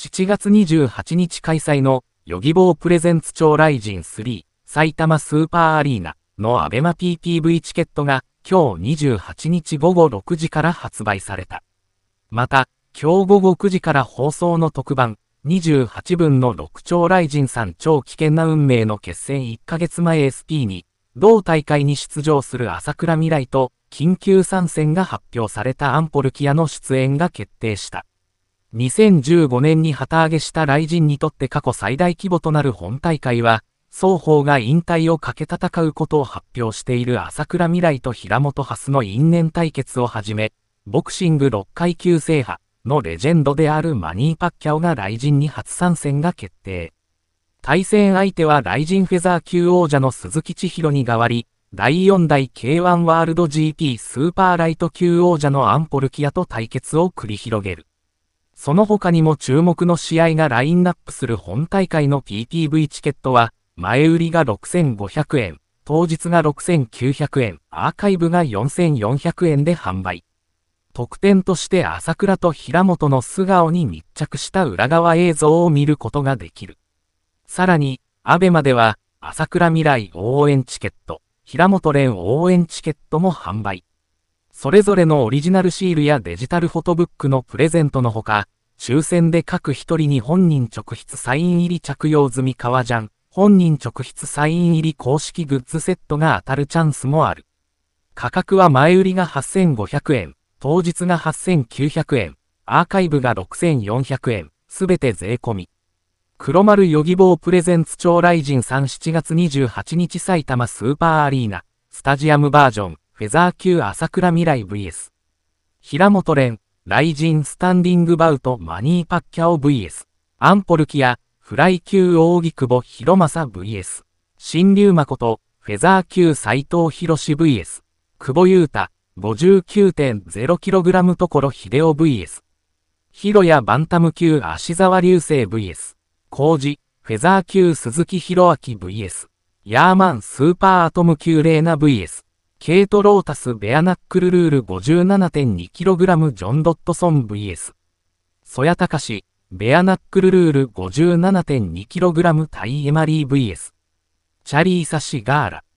7月28日開催の、ヨギボープレゼンツ超ライジン3埼玉スーパーアリーナのアベマ PPV チケットが今日28日午後6時から発売された。また、今日午後9時から放送の特番28分の6超ライジンさん超危険な運命の決戦1ヶ月前 SP に、同大会に出場する朝倉未来と緊急参戦が発表されたアンポルキアの出演が決定した。2015年に旗揚げした雷神にとって過去最大規模となる本大会は、双方が引退をかけ戦うことを発表している朝倉未来と平本蓮の因縁対決をはじめ、ボクシング6階級制覇のレジェンドであるマニー・パッキャオが雷神に初参戦が決定。対戦相手は雷神フェザー級王者の鈴木千尋に代わり、第4代 K1 ワールド GP スーパーライト級王者のアンポルキアと対決を繰り広げる。その他にも注目の試合がラインナップする本大会の PTV チケットは、前売りが6500円、当日が6900円、アーカイブが4400円で販売。特典として朝倉と平本の素顔に密着した裏側映像を見ることができる。さらに、アベマでは、朝倉未来応援チケット、平本連応援チケットも販売。それぞれのオリジナルシールやデジタルフォトブックのプレゼントのほか、抽選で各一人に本人直筆サイン入り着用済み革ジャン、本人直筆サイン入り公式グッズセットが当たるチャンスもある。価格は前売りが8500円、当日が8900円、アーカイブが6400円、すべて税込み。黒丸ヨギボープレゼンツ超雷神3 7月28日埼玉スーパーアリーナ、スタジアムバージョン。フェザー級朝倉未来 VS、平本蓮、雷神スタンディングバウトマニーパッキャオ VS、アンポルキア、フライ級大木久保広正 VS、新竜誠、フェザー級斎藤博 VS、久保優太、59.0kg ところ秀夫 VS、広谷バンタム級足沢流星 VS、工事、フェザー級鈴木博明 VS、ヤーマンスーパーアトム級レーナ VS、ケイト・ロータス・ベアナックルルール 57.2kg ジョン・ドットソン VS ソヤ・タカシベアナックルルール 57.2kg イ・エマリー VS チャリーサシ・ガーラ